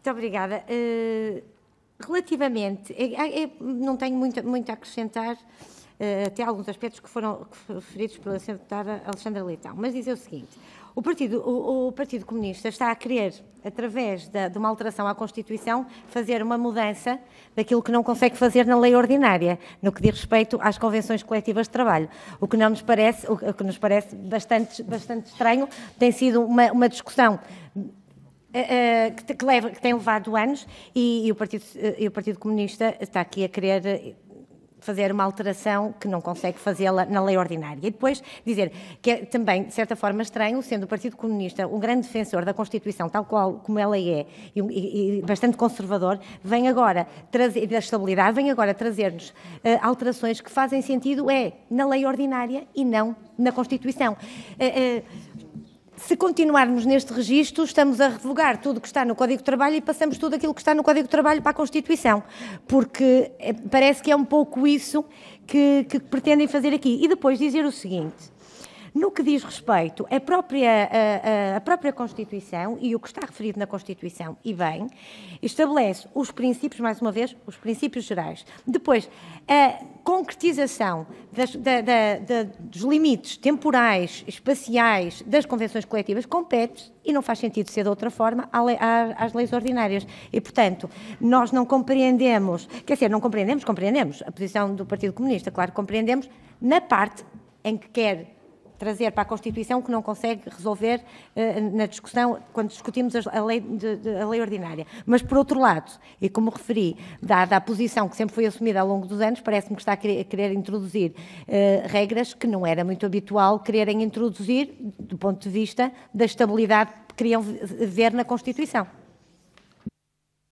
Muito obrigada. Uh, relativamente, eh, eh, não tenho muito, muito a acrescentar, uh, até alguns aspectos que foram referidos pela deputada Alexandra Leitão, mas dizer o seguinte. O Partido, o, o Partido Comunista está a querer, através da, de uma alteração à Constituição, fazer uma mudança daquilo que não consegue fazer na lei ordinária, no que diz respeito às convenções coletivas de trabalho. O que não nos parece, o que nos parece bastante, bastante estranho, tem sido uma, uma discussão eh, eh, que, que, leva, que tem levado anos e, e, o Partido, eh, e o Partido Comunista está aqui a querer fazer uma alteração que não consegue fazê-la na lei ordinária. E depois dizer que é também, de certa forma, estranho, sendo o Partido Comunista um grande defensor da Constituição, tal qual como ela é, e, e bastante conservador, vem agora trazer, da estabilidade, vem agora trazer-nos uh, alterações que fazem sentido é na lei ordinária e não na Constituição. Uh, uh, se continuarmos neste registro, estamos a revogar tudo o que está no Código de Trabalho e passamos tudo aquilo que está no Código de Trabalho para a Constituição, porque eh, parece que é um pouco isso que, que pretendem fazer aqui. E depois dizer o seguinte: no que diz respeito à própria, à, à própria Constituição e o que está referido na Constituição, e bem, estabelece os princípios, mais uma vez, os princípios gerais. Depois, a concretização das, da, da, da, dos limites temporais, espaciais das convenções coletivas compete e não faz sentido ser de outra forma às leis ordinárias. E, portanto, nós não compreendemos, quer dizer, não compreendemos, compreendemos a posição do Partido Comunista, claro que compreendemos, na parte em que quer trazer para a Constituição que não consegue resolver eh, na discussão, quando discutimos a lei, de, de, a lei ordinária. Mas, por outro lado, e como referi, dada a posição que sempre foi assumida ao longo dos anos, parece-me que está a querer, a querer introduzir eh, regras que não era muito habitual quererem introduzir do ponto de vista da estabilidade que queriam ver na Constituição.